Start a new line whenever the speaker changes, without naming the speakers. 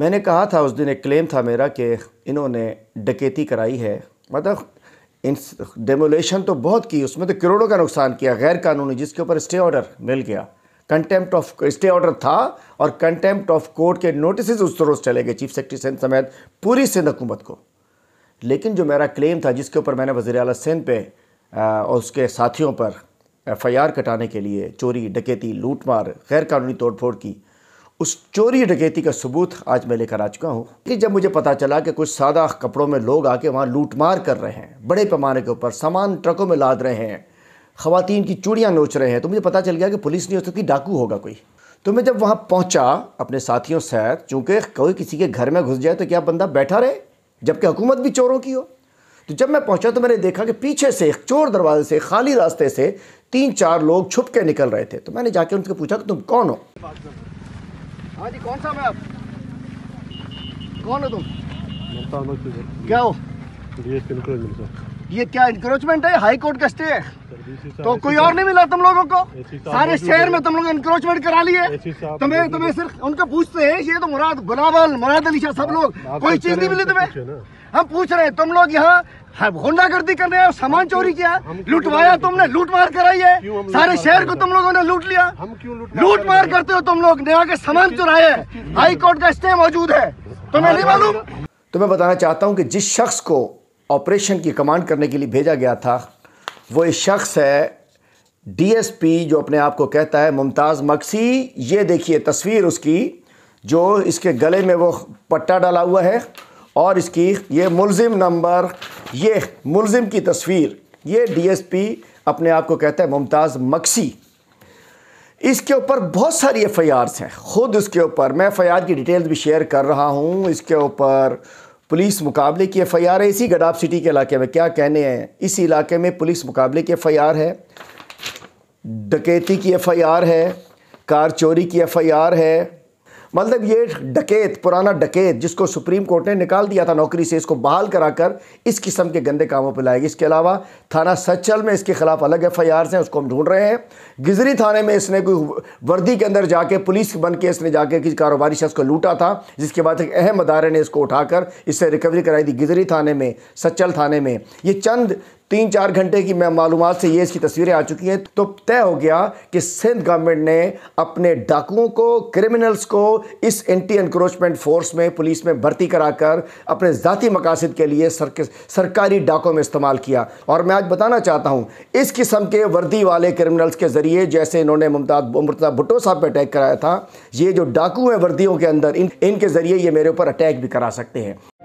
मैंने कहा था उस दिन एक क्लेम था मेरा कि इन्होंने डकैती कराई है मतलब इन डेमोलेशन तो बहुत की उसमें तो करोड़ों का नुकसान किया गैर कानूनी जिसके ऊपर स्टे ऑर्डर मिल गया कंटेम्प्ट ऑफ स्टे ऑर्डर था और कंटेम्प्ट ऑफ कोर्ट के नोटिस उस रोज़ चले गए चीफ सेक्रेटरी सिंध समेत पूरी सिंध हुकूमत को लेकिन जो मेरा क्लेम था जिसके ऊपर मैंने वजी अल सिंध पे और उसके साथियों पर एफ आई आर कटाने के लिए चोरी डकैती लूट मार गैर कानूनी तोड़फोड़ की उस चोरी डकैती का सबूत आज मैं लेकर आ चुका हूँ कि जब मुझे पता चला कि कुछ सादा कपड़ों में लोग आके वहाँ लूटमार कर रहे हैं बड़े पैमाने के ऊपर सामान ट्रकों में लाद रहे हैं ख़वातीन की चूड़ियाँ नोच रहे हैं तो मुझे पता चल गया कि पुलिस नहीं हो सकती डाकू होगा कोई तो मैं जब वहाँ पहुँचा अपने साथियों से चूँकि कोई किसी के घर में घुस जाए तो क्या बंदा बैठा रहे जबकि हुकूमत भी चोरों की हो तो जब मैं पहुंचा तो मैंने देखा कि पीछे से एक चोर दरवाजे से खाली रास्ते से तीन चार लोग छुप के निकल रहे थे तो मैंने जाके उनसे पूछा कि तुम कौन हो
हाँ जी कौन सा मैं आप कौन हो तुम क्या हो ये क्या इंक्रोचमेंट है हाई कोर्ट का स्टे है तो कोई और नहीं मिला तुम लोगों को सारे शहर में तुम लोग इंक्रोचमेंट करा लिए तुम्हें तुम्हें सिर्फ उनका पूछते हैं ये तो मुराद गुलाबल मुराद अली शाह सब हाँ, लोग हाँ, कोई चीज नहीं मिली तो तुम्हें हम पूछ रहे हैं तुम लोग यहाँ गुंडागर्दी कर रहे हो सामान चोरी किया लुटवाया तुमने लूट मार कराई है सारे शहर को तुम लोगों ने लूट लिया हम क्यों लूट मार, लूट मार करते हो तुम लोग नया के सामान चुराए हाई कोर्ट का स्टे मौजूद है तुम्हें नहीं हाँ, मालूम
तो मैं बताना चाहता हूँ कि जिस शख्स को ऑपरेशन की कमांड करने के लिए भेजा गया था वो एक शख्स है डीएसपी जो अपने आप को कहता है मुमताज़ मक्सी ये देखिए तस्वीर उसकी जो इसके गले में वो पट्टा डाला हुआ है और इसकी ये मुलिम नंबर ये मुलिम की तस्वीर ये डीएसपी अपने आप को कहता है मुमताज़ मक्सी इसके ऊपर बहुत सारी एफ हैं ख़ुद इसके ऊपर मैं एफ की डिटेल्स भी शेयर कर रहा हूँ इसके ऊपर पुलिस मुकाबले की एफ आई आर है इसी गडाप सिटी के इलाके में क्या कहने हैं इस इलाके में पुलिस मुकाबले की एफ आई आर है डकैती की एफ आई आर है कार चोरी की एफ आई आर है मतलब ये डकैत पुराना डकैत जिसको सुप्रीम कोर्ट ने निकाल दिया था नौकरी से इसको बहाल कराकर इस किस्म के गंदे कामों पर लाएगी इसके अलावा थाना सचल में इसके खिलाफ अलग एफ आई हैं उसको हम ढूंढ रहे हैं गिजरी थाने में इसने कोई वर्दी के अंदर जाके पुलिस बन के इसने जाके किसी कारोबारी शख्स को लूटा था जिसके बाद एक अहम अदारे ने इसको उठाकर इससे रिकवरी कराई थी गिजरी थाने में सचल थाने में ये चंद तीन चार घंटे की मैं मालूम से ये इसकी तस्वीरें आ चुकी हैं तो तय हो गया कि सिंध गवर्नमेंट ने अपने डाकुओं को क्रिमिनल्स को इस एंटी इंक्रोचमेंट फोर्स में पुलिस में भर्ती कराकर अपने जतीी मकासद के लिए सरकारी डाकों में इस्तेमाल किया और मैं आज बताना चाहता हूँ इस किस्म के वर्दी वाले क्रिमिनल्स के ज़रिए जैसे इन्होंने मुमताज मुर्तजा भुट्टो साहब पर अटैक कराया था ये जो डाकू हैं वर्दियों के अंदर इन इनके ज़रिए ये मेरे ऊपर अटैक भी करा सकते हैं